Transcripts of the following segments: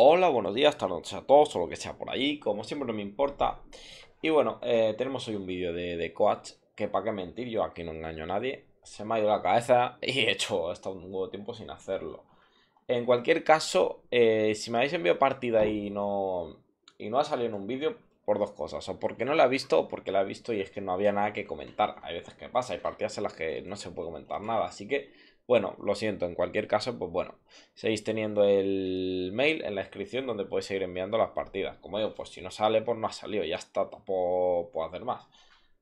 Hola, buenos días, tardes noches a todos o lo que sea por ahí, como siempre no me importa. Y bueno, eh, tenemos hoy un vídeo de, de, Coach, que para qué mentir, yo aquí no engaño a nadie. Se me ha ido la cabeza y he hecho, un nuevo tiempo sin hacerlo. En cualquier caso, eh, si me habéis enviado partida y no, y no ha salido en un vídeo, por dos cosas, o porque no la he visto o porque la he visto y es que no había nada que comentar. Hay veces que pasa, hay partidas en las que no se puede comentar nada, así que bueno, lo siento, en cualquier caso, pues bueno, seguís teniendo el mail en la descripción donde podéis seguir enviando las partidas. Como digo, pues si no sale, pues no ha salido, ya está, tampoco puedo hacer más.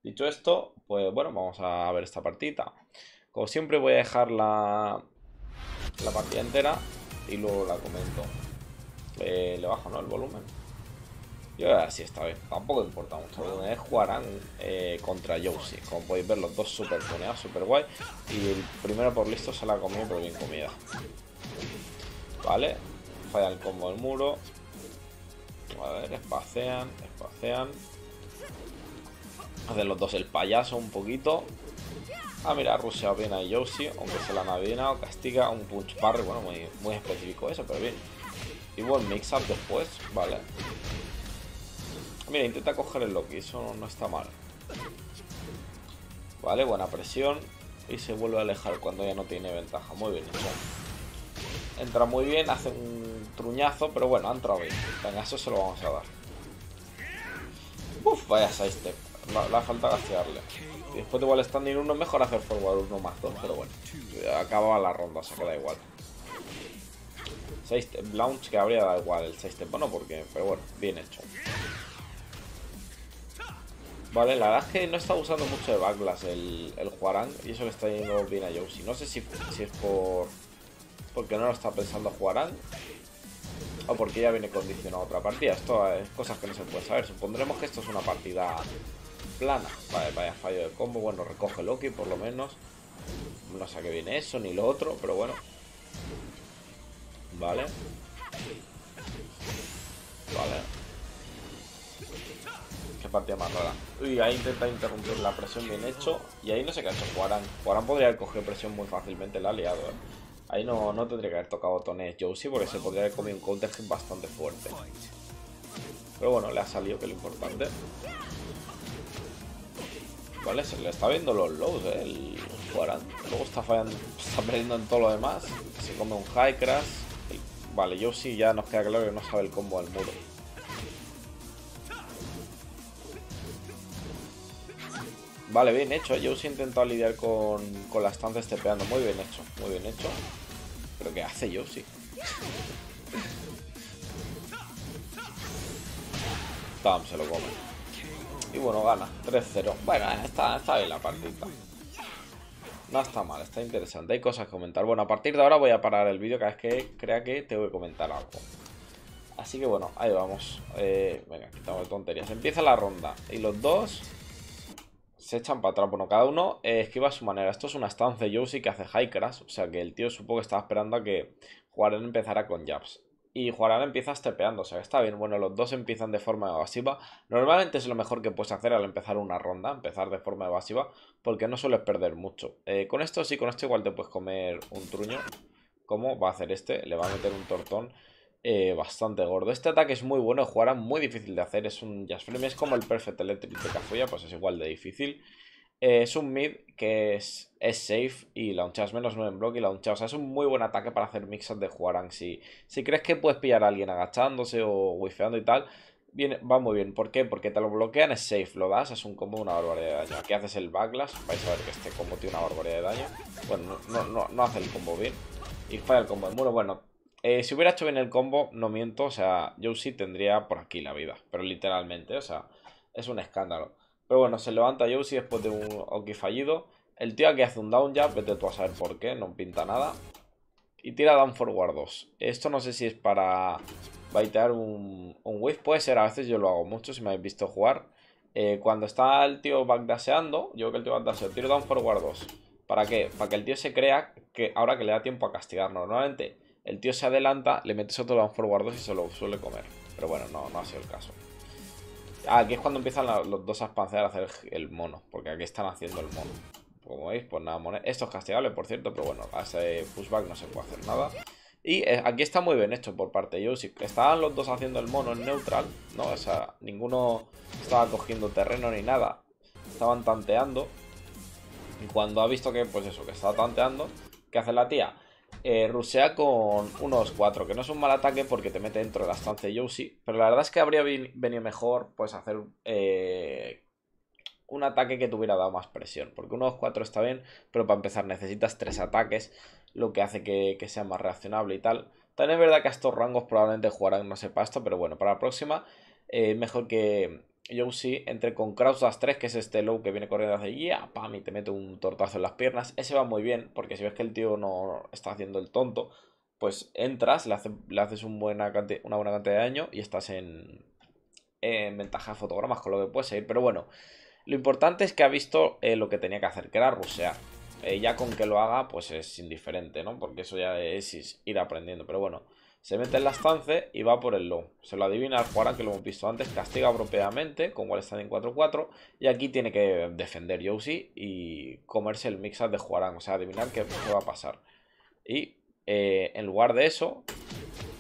Dicho esto, pues bueno, vamos a ver esta partita. Como siempre voy a dejar la, partida entera y luego la comento. Eh, le bajo, El volumen. Y ahora sí, esta vez tampoco importa mucho. jugarán eh, contra Josie. Como podéis ver, los dos super tuneados, super guay. Y el primero por listo se la ha comido, pero bien comida. Vale, falla el combo del muro. A ver, espacean, espacean. Hacen los dos el payaso un poquito. Ah, mira, Rusia bien a Josie, aunque se la han o Castiga un punch parry, bueno, muy, específico eso, pero bien. igual mix-up después, vale. Mira, intenta coger el Loki, eso no está mal. Vale, buena presión. Y se vuelve a alejar cuando ya no tiene ventaja. Muy bien, Entra muy bien, hace un truñazo, pero bueno, ha entrado bien. Venga, eso se lo vamos a dar. Uf, vaya sidestep. La, la falta gastearle. Después de igual standing 1 mejor hacer forward 1 más 2, pero bueno. Acababa la ronda, se que da igual. 6 launch que habría dado igual el 6 step, bueno, porque, pero bueno, bien hecho. Vale, la verdad es que no está usando mucho de Backlash el, el Juarán y eso le está yendo bien a Yoshi. No sé si, si es por porque no lo está pensando Juarán o porque ya viene condicionado otra partida. Esto es cosas que no se puede saber. Supondremos que esto es una partida plana. Vale, vaya fallo de combo. Bueno, recoge Loki por lo menos. No sé a qué viene eso ni lo otro, pero bueno. Vale. Vale parte partida más rara. Uy, ahí intenta interrumpir la presión bien hecho. Y ahí no se qué ha podría haber cogido presión muy fácilmente, el aliado eh. Ahí no, no tendría que haber tocado botones Josie porque se podría haber comido un counter bastante fuerte. Pero bueno, le ha salido, que lo importante. Vale, se le está viendo los lows, eh, el Juarán. Luego está fallando, está perdiendo en todo lo demás. Se come un high crash. Vale, Josie ya nos queda claro que no sabe el combo al muro. Vale, bien hecho. Yo sí he intentado lidiar con, la estancia estepeando. Muy bien hecho, muy bien hecho. Pero ¿qué hace yo? Sí. se lo come. Y bueno, gana. 3-0. Bueno, está, está bien la partida. No está mal, está interesante. Hay cosas que comentar. Bueno, a partir de ahora voy a parar el vídeo cada vez que crea que tengo que comentar algo. Así que bueno, ahí vamos. Eh, venga, quitamos tonterías. Empieza la ronda. Y los dos se echan para atrás. Bueno, cada uno eh, esquiva a su manera. Esto es una estancia. de Yoshi que hace high crash. O sea que el tío supo que estaba esperando a que Juarán empezara con jabs. Y Juarán empieza strepeando. O sea, está bien. Bueno, los dos empiezan de forma evasiva. Normalmente es lo mejor que puedes hacer al empezar una ronda. Empezar de forma evasiva. Porque no sueles perder mucho. Eh, con esto sí, con esto igual te puedes comer un truño. ¿Cómo va a hacer este? Le va a meter un tortón. Eh, bastante gordo. Este ataque es muy bueno, jugará muy difícil de hacer. Es un Jazz Frame. es como el Perfect Electric de pues es igual de difícil. Eh, es un mid que es, es safe y la launchas menos 9 en bloque y launchas. O sea, es un muy buen ataque para hacer mixas de Juarang. Si, si crees que puedes pillar a alguien agachándose o wifeando y tal, Viene, va muy bien. ¿Por qué? Porque te lo bloquean, es safe, lo das, es un combo, una barbaridad de daño. Aquí haces el backlash, vais a ver que este combo tiene una barbaridad de daño. Bueno, no, no, no hace el combo bien. Y falla el combo. muro bueno, eh, si hubiera hecho bien el combo, no miento, o sea, Josie tendría por aquí la vida, pero literalmente, o sea, es un escándalo. Pero bueno, se levanta Josie después de un Oki fallido. El tío aquí hace un down ya, vete tú a saber por qué, no pinta nada. Y tira down forward 2. Esto no sé si es para baitear un, un wave, puede ser, a veces yo lo hago mucho si me habéis visto jugar. Eh, cuando está el tío backdaseando, yo creo que el tío backdaseo, tiro down forward 2. ¿Para qué? Para que el tío se crea que ahora que le da tiempo a castigar. Normalmente el tío se adelanta, le metes otro down forward 2 y se lo suele comer. Pero bueno, no, no ha sido el caso. Ah, aquí es cuando empiezan los dos a espancear a hacer el mono. Porque aquí están haciendo el mono. Como veis, pues nada, Esto es castigable, por cierto, pero bueno, a ese pushback no se puede hacer nada. Y eh, aquí está muy bien hecho por parte de Joseph. Estaban los dos haciendo el mono en neutral, ¿no? O sea, ninguno estaba cogiendo terreno ni nada. Estaban tanteando. Y cuando ha visto que, pues eso, que estaba tanteando, ¿qué hace la tía? Rusia eh, rusea con unos 4, que no es un mal ataque porque te mete dentro de la estancia Yoshi, pero la verdad es que habría venido mejor pues hacer eh, un ataque que te hubiera dado más presión, porque unos 4 está bien, pero para empezar necesitas 3 ataques, lo que hace que, sea más reaccionable y tal. También es verdad que a estos rangos probablemente jugarán, no sé, pasta, pero bueno, para la próxima eh, mejor que, yo sí, entre con Krausas 3, que es este low que viene corriendo hacia guía, pam, y te mete un tortazo en las piernas. Ese va muy bien, porque si ves que el tío no está haciendo el tonto, pues entras, le, haces una buena cantidad de daño y estás en, en ventaja fotogramas con lo que puedes ir. Pero bueno, lo importante es que ha visto eh, lo que tenía que hacer, que era rusear. Eh, ya con que lo haga, pues es indiferente, ¿no? Porque eso ya es ir aprendiendo. Pero bueno, se mete en la estancia y va por el low. Se lo adivina al Juarán, que lo hemos visto antes. Castiga apropiadamente con Wall en 4-4. Y aquí tiene que defender Yoshi y comerse el mix de Juarán. O sea, adivinar qué, va a pasar. Y eh, en lugar de eso,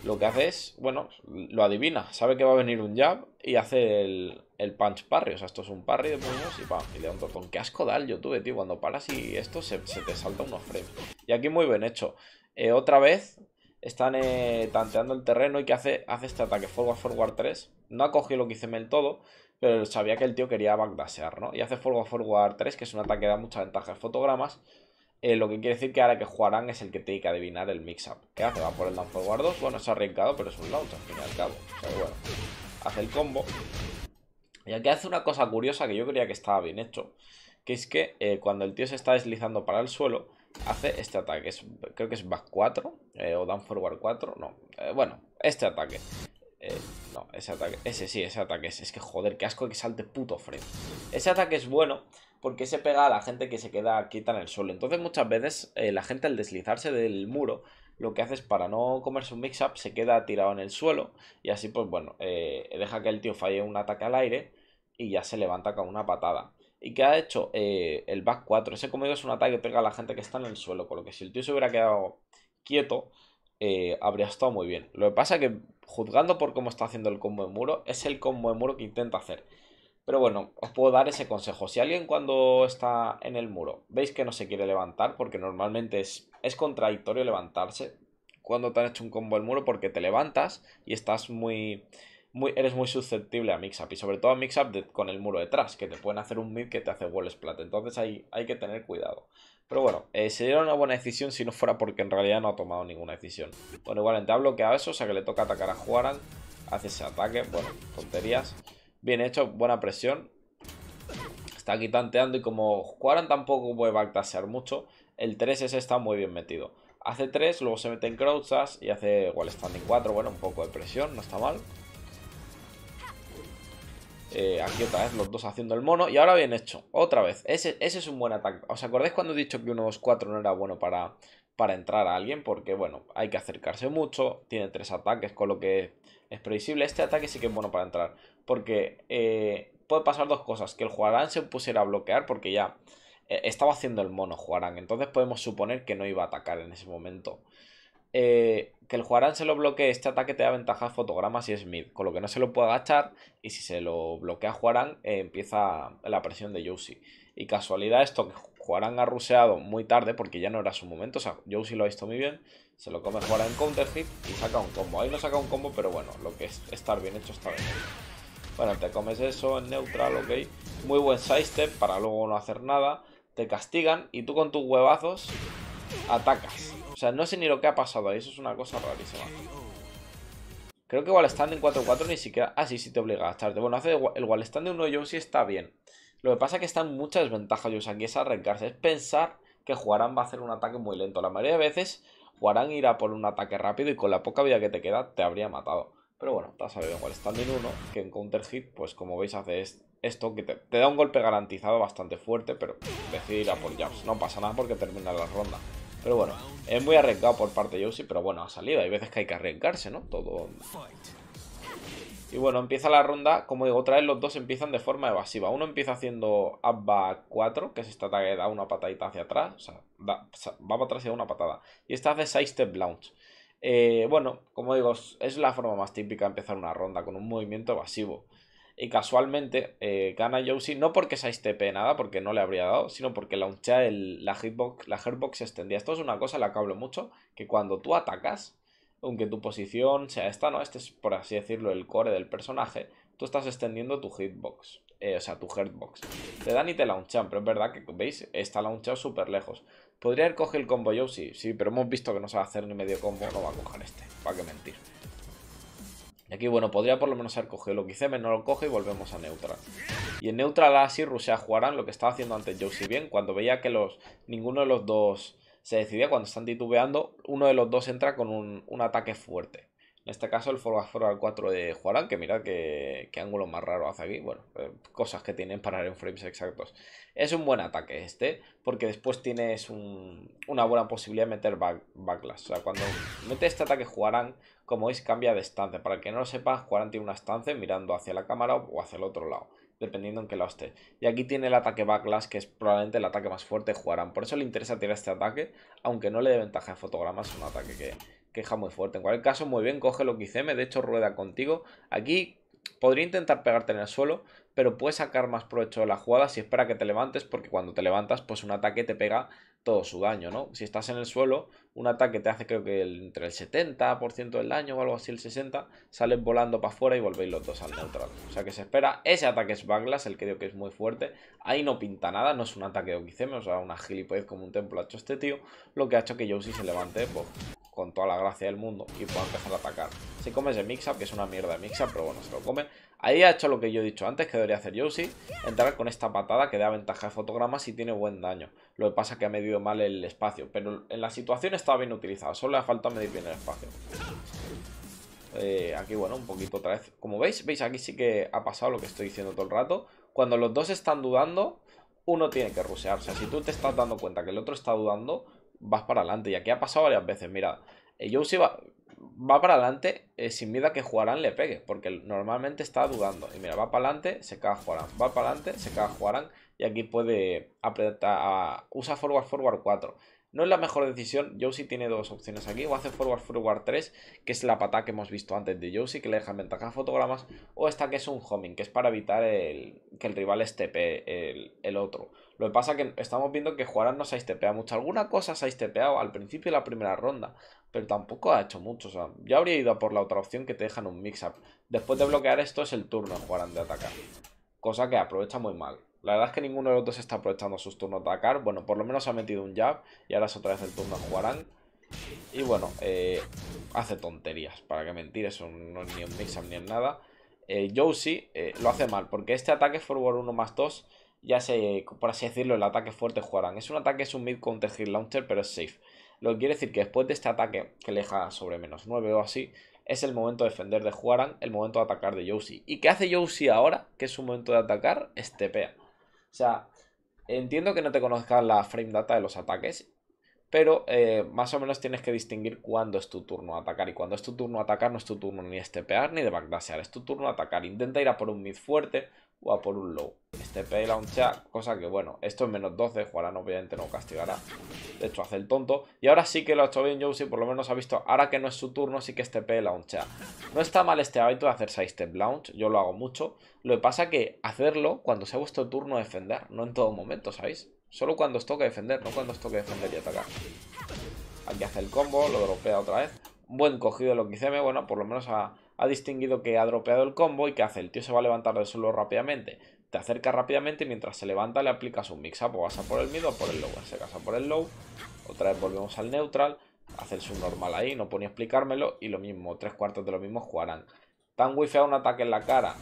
lo que hace es, bueno, lo adivina. Sabe que va a venir un jab y hace el, punch parry. O sea, esto es un parry de puños y y le da un tortón. Qué asco da el YouTube, tío. Cuando paras y esto se, te salta unos frames. Y aquí muy bien hecho. Eh, otra vez están eh, tanteando el terreno y que hace, hace este ataque forward forward 3. No ha cogido lo que hice el todo, pero sabía que el tío quería backdashear, ¿no? Y hace forward forward 3, que es un ataque que da mucha ventaja en fotogramas. Eh, lo que quiere decir que ahora que jugarán es el que tiene que adivinar el mix-up. ¿Qué hace? Va por el down forward 2. Bueno, ha arriesgado, pero es un launch al fin y al cabo. O bueno, hace el combo. Y aquí hace una cosa curiosa que yo creía que estaba bien hecho. Que es que eh, cuando el tío se está deslizando para el suelo, hace este ataque. creo que es back 4 eh, o down forward 4. No, eh, bueno, este ataque. Eh, no, ese ataque. Ese sí, ese ataque. Es, que joder, qué asco que salte puto Fred. Ese ataque es bueno porque se pega a la gente que se queda quieta en el suelo. Entonces muchas veces la gente al deslizarse del muro lo que hace es para no comerse un mix-up se queda tirado en el suelo y así pues bueno, deja que el tío falle un ataque al aire y ya se levanta con una patada y que ha hecho eh, el back 4. Ese como es un ataque que pega a la gente que está en el suelo, con lo que si el tío se hubiera quedado quieto, eh, habría estado muy bien. Lo que pasa que, juzgando por cómo está haciendo el combo de muro, es el combo de muro que intenta hacer. Pero bueno, os puedo dar ese consejo. Si alguien cuando está en el muro veis que no se quiere levantar, porque normalmente es, es contradictorio levantarse cuando te han hecho un combo al muro, porque te levantas y estás muy eres muy susceptible a mix-up. Y sobre todo a mix-up con el muro detrás, que te pueden hacer un mid que te hace wall splat. Entonces ahí hay que tener cuidado. Pero bueno, eh, sería una buena decisión si no fuera porque en realidad no ha tomado ninguna decisión. Bueno, igual en ha bloqueado eso, o sea que le toca atacar a Juaran. Hace ese ataque, bueno, tonterías. Bien hecho, buena presión. Está aquí tanteando y como Juaran tampoco puede backtasear mucho, el 3S está muy bien metido. Hace 3, luego se mete en crouchas y hace igual standing 4. Bueno, un poco de presión, no está mal. Eh, aquí otra vez los dos haciendo el mono. Y ahora bien hecho, otra vez. Ese, es un buen ataque. ¿Os acordáis cuando he dicho que 1-2-4 no era bueno para, para entrar a alguien? Porque, bueno, hay que acercarse mucho. Tiene tres ataques, con lo que es previsible. Este ataque sí que es bueno para entrar. Porque eh, puede pasar dos cosas. Que el Juarán se pusiera a bloquear porque ya eh, estaba haciendo el mono Juarán. Entonces podemos suponer que no iba a atacar en ese momento. Eh, que el Juarán se lo bloquee, este ataque te da ventaja fotogramas y es smith, con lo que no se lo puede agachar y si se lo bloquea Juarán eh, empieza la presión de Yoshi. Y casualidad esto que Juaran ha ruseado muy tarde porque ya no era su momento, o sea, Yoshi lo ha visto muy bien, se lo come Juarán en counter hit y saca un combo. Ahí no saca un combo, pero bueno, lo que es estar bien hecho está bien Bueno, te comes eso en neutral, ok. Muy buen sidestep para luego no hacer nada. Te castigan y tú con tus huevazos atacas. O sea, no sé ni lo que ha pasado ahí. Eso es una cosa rarísima. Creo que wall stand en 4-4 ni siquiera... Ah, sí, sí te obliga a echarte Bueno, hace el wall stand de 1 Sí está bien. Lo que pasa es que está en mucha desventaja Jonesy aquí es arrancarse. Es pensar que jugarán va a hacer un ataque muy lento. La mayoría de veces Jugarán irá por un ataque rápido y con la poca vida que te queda te habría matado. Pero bueno, está has en wall stand en 1, que en counter hit, pues como veis hace esto, que te, da un golpe garantizado bastante fuerte, pero decide ir a por jabs. No pasa nada porque termina la ronda. Pero bueno, es muy arriesgado por parte de Yoshi, pero bueno, ha salido. Hay veces que hay que arriesgarse, ¿no? Todo... Y bueno, empieza la ronda. Como digo, otra vez los dos empiezan de forma evasiva. Uno empieza haciendo Abba 4, que es esta que da una patadita hacia atrás. O sea, va para atrás y da una patada. Y esta hace Side Step Launch. Eh, bueno, como digo, es la forma más típica de empezar una ronda, con un movimiento evasivo. Y casualmente, eh, gana Josie, no porque se TP nada, porque no le habría dado, sino porque uncha el, la, hitbox, la se extendía, Esto es una cosa, la que hablo mucho, que cuando tú atacas, aunque tu posición sea esta, ¿no? Este es, por así decirlo, el core del personaje, tú estás extendiendo tu hitbox. Eh, o sea, tu hurtbox Te dan y te launchan, pero es verdad que, ¿veis? Está launchado súper lejos. ¿Podría haber cogido el combo Yoshi? Sí, pero hemos visto que no se va a hacer ni medio combo, no va a coger este. ¿Para qué mentir? Y aquí, bueno, podría por lo menos haber cogido lo que hice, no lo coge y volvemos a neutral. Y en neutral así Rusia jugarán lo que estaba haciendo antes Yo bien cuando veía que los ninguno de los dos se decidía, cuando están titubeando, uno de los dos entra con un ataque fuerte. En este caso el Forza al 4 de Juaran, que mira qué, ángulo más raro hace aquí. Bueno, eh, cosas que tienen para en frames exactos. Es un buen ataque este, porque después tienes una buena posibilidad de meter back, backlash. O sea, cuando mete este ataque Juarán, como veis, cambia de estancia. Para el que no lo sepa, Juarán tiene una estancia mirando hacia la cámara o hacia el otro lado dependiendo en qué lado esté. Y aquí tiene el ataque backlash, que es probablemente el ataque más fuerte de Juarán. Por eso le interesa tirar este ataque, aunque no le dé ventaja en fotogramas, es un ataque que queja muy fuerte. En cualquier caso, muy bien, coge lo que hice, de hecho rueda contigo. Aquí podría intentar pegarte en el suelo, pero puedes sacar más provecho de la jugada si espera que te levantes, porque cuando te levantas, pues un ataque te pega todo su daño, ¿no? Si estás en el suelo, un ataque te hace creo que entre el 70% del daño o algo así, el 60%, sales volando para afuera y volvéis los dos al neutral. O sea que se espera, ese ataque es banglas el que digo que es muy fuerte, ahí no pinta nada, no es un ataque de Okizeme, o sea, una gilipollez como un templo ha hecho este tío, lo que ha hecho que Yoshi se levante, pues, con toda la gracia del mundo y pueda empezar a atacar. Se comes de mix que es una mierda de mix pero bueno, se lo come. Ahí ha hecho lo que yo he dicho antes, que debería hacer Yoshi, entrar con esta patada que da ventaja de fotogramas y tiene buen daño. Lo que pasa es que ha medido mal el espacio, pero en la situación estaba bien utilizada, solo le ha falta medir bien el espacio. Eh, aquí, bueno, un poquito otra vez. Como veis, veis aquí sí que ha pasado lo que estoy diciendo todo el rato. Cuando los dos están dudando, uno tiene que rusearse. si tú te estás dando cuenta que el otro está dudando, vas para adelante. Y aquí ha pasado varias veces, mira, eh, Josie va, va para adelante eh, sin miedo a que jugarán le pegue, porque normalmente está dudando. Y mira, va para adelante, se caga Juarán, va para adelante, se caga Juarán, y aquí puede apretar, usa forward, forward 4. No es la mejor decisión. Josie tiene dos opciones aquí. O hace forward forward 3, que es la pata que hemos visto antes de Josie, que le deja en ventaja fotogramas. O esta que es un homing, que es para evitar que el rival estepe el, otro. Lo que pasa es que estamos viendo que Juarán no se ha estepeado mucho. Alguna cosa se ha estepeado al principio de la primera ronda, pero tampoco ha hecho mucho. O sea, yo habría ido por la otra opción que te dejan un mix-up. Después de bloquear esto es el turno Juarán de atacar. Cosa que aprovecha muy mal. La verdad es que ninguno de los dos está aprovechando sus turnos de atacar. Bueno, por lo menos ha metido un jab y ahora es otra vez el turno de Juarán. Y bueno, eh, hace tonterías, para que mentir, eso no es ni un mix ni en nada. Eh, Josie eh, lo hace mal, porque este ataque forward 1 más 2, ya se, por así decirlo, el ataque fuerte Juarán. Es un ataque, es un mid counter hit launcher, pero es safe. Lo que quiere decir que después de este ataque, que le deja sobre menos 9 o así, es el momento de defender de Juarán, el momento de atacar de Josie. ¿Y qué hace Josie ahora? Que es su momento de atacar, pea o sea, entiendo que no te conozcas la frame data de los ataques, pero eh, más o menos tienes que distinguir cuándo es tu turno atacar. Y cuando es tu turno a atacar, no es tu turno ni estepear ni de backdashear, es tu turno atacar. Intenta ir a por un mid fuerte, o a por un low. Este pay launcha, cosa que bueno, esto es menos 12, no obviamente no castigará. De hecho hace el tonto. Y ahora sí que lo ha hecho bien Josie, por lo menos ha visto, ahora que no es su turno, sí que este pay launcha. No está mal este hábito de hacer 6 step launch, yo lo hago mucho. Lo que pasa que hacerlo cuando sea vuestro turno defender, no en todo momento, ¿sabéis? Solo cuando os toque defender, no cuando os toque defender y atacar. Aquí hace el combo, lo dropea otra vez. Buen cogido de lo que hice, bueno, por lo menos ha ha distinguido que ha dropeado el combo y que hace, el tío se va a levantar del suelo rápidamente, te acerca rápidamente y mientras se levanta le aplicas un mix-up o vas a por el mid o por el low, en ese por el low, otra vez volvemos al neutral, hace el normal ahí, no pone a explicármelo y lo mismo, tres cuartos de lo mismo jugarán. Tan a un ataque en la cara.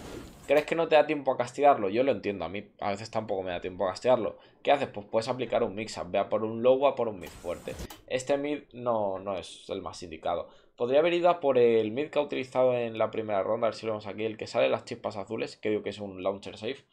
¿Crees que no te da tiempo a castigarlo? Yo lo entiendo, a mí a veces tampoco me da tiempo a castigarlo. ¿Qué haces? Pues puedes aplicar un mix-up, vea por un low, a por un mid fuerte. Este mid no, no es el más indicado. Podría haber ido a por el mid que ha utilizado en la primera ronda, a ver si lo vemos aquí, el que sale las chispas azules, que digo que es un launcher safe.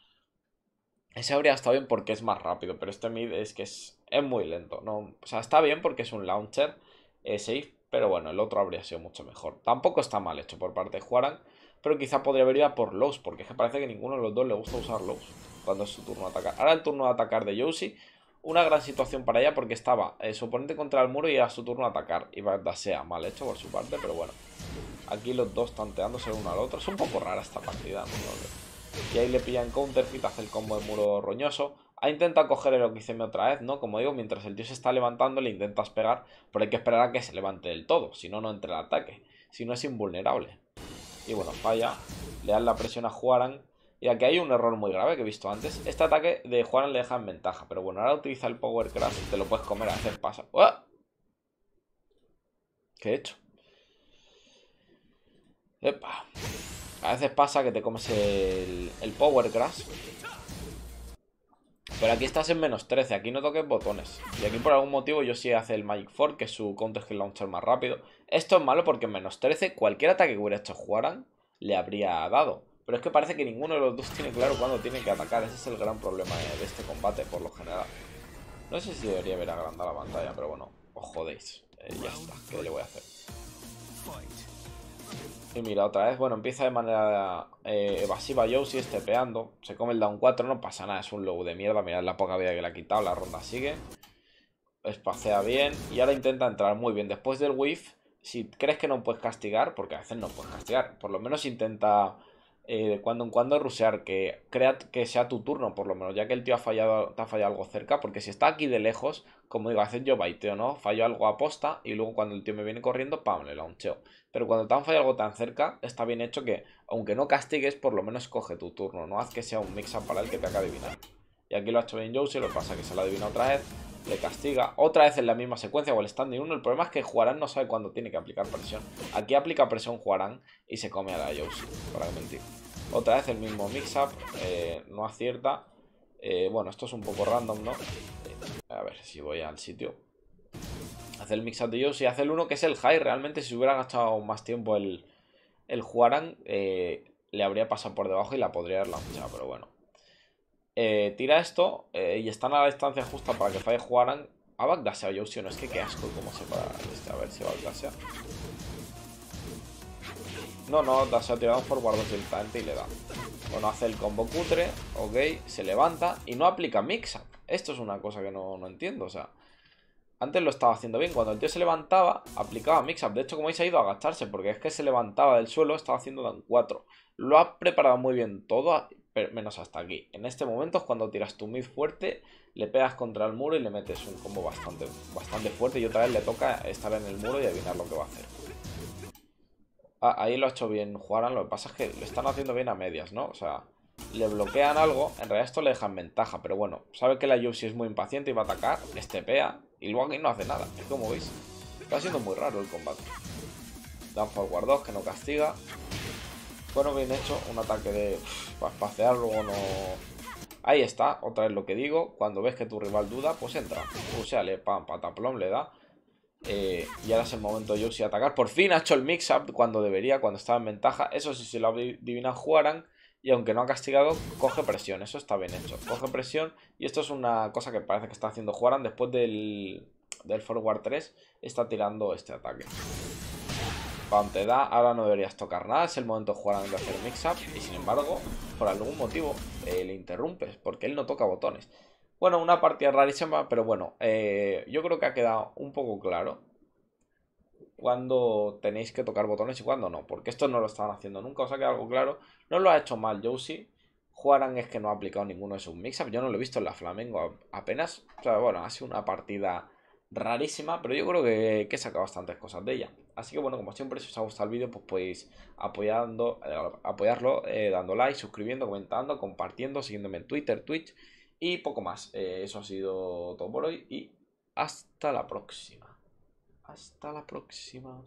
Ese habría estado bien porque es más rápido, pero este mid es que es, muy lento. ¿no? O sea, está bien porque es un launcher eh, safe, pero bueno, el otro habría sido mucho mejor. Tampoco está mal hecho por parte de Juaran. Pero quizá podría haber ido a por Lowe's, porque es que parece que ninguno de los dos le gusta usar Lowe's cuando es su turno de atacar. Ahora el turno de atacar de Yoshi. Una gran situación para ella porque estaba eh, su oponente contra el muro y era su turno de atacar. Y sea mal hecho por su parte, pero bueno. Aquí los dos tanteándose uno al otro. Es un poco rara esta partida, ¿no? Y ahí le pillan counter, y hace el combo de muro roñoso. Ha intentado coger el me otra vez, ¿no? Como digo, mientras el Dios se está levantando le intenta esperar. pero hay que esperar a que se levante del todo, si no, no entra el ataque, si no es invulnerable. Y bueno, falla. Le dan la presión a Juaran. Y aquí hay un error muy grave que he visto antes. Este ataque de Juaran le deja en ventaja. Pero bueno, ahora utiliza el Power Crash. Te lo puedes comer, hacer pasa. ¡Ah! ¿Qué he hecho? Epa. A veces pasa que te comes el, el Power Crash pero aquí estás en menos 13, aquí no toques botones. Y aquí por algún motivo yo sí hace el Magic 4 que es su Counter que Launcher más rápido. Esto es malo porque en menos 13 cualquier ataque que hubiera hecho Juaran le habría dado. Pero es que parece que ninguno de los dos tiene claro cuándo tiene que atacar. Ese es el gran problema eh, de este combate, por lo general. No sé si debería haber agrandado la pantalla, pero bueno, os jodéis. Eh, ya está, ¿qué le voy a hacer? Y mira, otra vez, bueno, empieza de manera eh, evasiva Joe, estepeando. Se come el down 4, no pasa nada, es un low de mierda. Mirad la poca vida que le ha quitado, la ronda sigue. Espacea bien y ahora intenta entrar muy bien. Después del whiff, si crees que no puedes castigar, porque a veces no puedes castigar, por lo menos intenta eh, de cuando en cuando rusear, que crea que sea tu turno, por lo menos, ya que el tío ha fallado, te ha fallado algo cerca, porque si está aquí de lejos, como digo, a yo baiteo, ¿no? Fallo algo a posta y luego cuando el tío me viene corriendo, pam, le uncheo. Pero cuando te han fallado algo tan cerca, está bien hecho que, aunque no castigues, por lo menos coge tu turno, no haz que sea un mix-up para el que te haga adivinar. Y aquí lo ha hecho bien Joe, si lo pasa que se lo adivina otra vez, le castiga. Otra vez en la misma secuencia o el standing 1. El problema es que Juarán no sabe cuándo tiene que aplicar presión. Aquí aplica presión Juarán y se come a la Yoshi. Para mentir. Otra vez el mismo mix-up. Eh, no acierta. Eh, bueno, esto es un poco random, ¿no? Eh, a ver si voy al sitio. Hace el mix-up de Yoshi. Hace el uno que es el high. Realmente si hubiera gastado más tiempo el, el Juarán... le habría pasado por debajo y la podría haber lanzado, pero bueno. Eh, tira esto eh, y están a la distancia justa para que y jugaran. a yo si no? Es que qué asco cómo se para. Este, a ver si backdash No, no, ha tirado por guardos directamente y le da. Bueno, hace el combo cutre, ok, se levanta y no aplica mix-up. Esto es una cosa que no, entiendo, o sea... Antes lo estaba haciendo bien, cuando el tío se levantaba, aplicaba mix-up. De hecho, como veis, ha ido a agacharse, porque es que se levantaba del suelo, estaba haciendo dan 4. Lo ha preparado muy bien todo, pero menos hasta aquí. En este momento es cuando tiras tu mid fuerte, le pegas contra el muro y le metes un combo bastante, bastante fuerte y otra vez le toca estar en el muro y adivinar lo que va a hacer. Ah, ahí lo ha hecho bien Juaran, lo que pasa es que lo están haciendo bien a medias, ¿no? O sea, le bloquean algo, en realidad esto le dejan ventaja, pero bueno, sabe que la Yuxi es muy impaciente y va a atacar, este pea y luego aquí no hace nada, como veis. Está siendo muy raro el combate. Dan forward 2 que no castiga. Bueno, bien hecho, un ataque de... Pues, para luego no... Ahí está, otra vez lo que digo, cuando ves que tu rival duda, pues entra. le pam, pataplón, le da. Eh, y ahora es el momento de Yoshi atacar. Por fin ha hecho el mix-up cuando debería, cuando estaba en ventaja. Eso sí, si lo adivinan, Juaran, Y aunque no ha castigado, coge presión. Eso está bien hecho. Coge presión. Y esto es una cosa que parece que está haciendo Juaran después del, del Forward 3. Está tirando este ataque. Cuando te da, ahora no deberías tocar nada. Es el momento de jugar a hacer mix-up. Y sin embargo, por algún motivo, eh, le interrumpes. Porque él no toca botones. Bueno, una partida rarísima, pero bueno, eh, yo creo que ha quedado un poco claro cuando tenéis que tocar botones y cuando no, porque esto no lo estaban haciendo nunca, os ha quedado algo claro. No lo ha hecho mal Josie, Juaran es que no ha aplicado ninguno de sus mix up yo no lo he visto en la Flamengo apenas, o bueno, ha sido una partida rarísima, pero yo creo que, que he sacado bastantes cosas de ella. Así que bueno, como siempre, si os ha gustado el vídeo, pues podéis apoyando, eh, apoyarlo eh, dando like, suscribiendo, comentando, compartiendo, siguiéndome en Twitter, Twitch y poco más. Eh, eso ha sido todo por hoy y hasta la próxima. Hasta la próxima.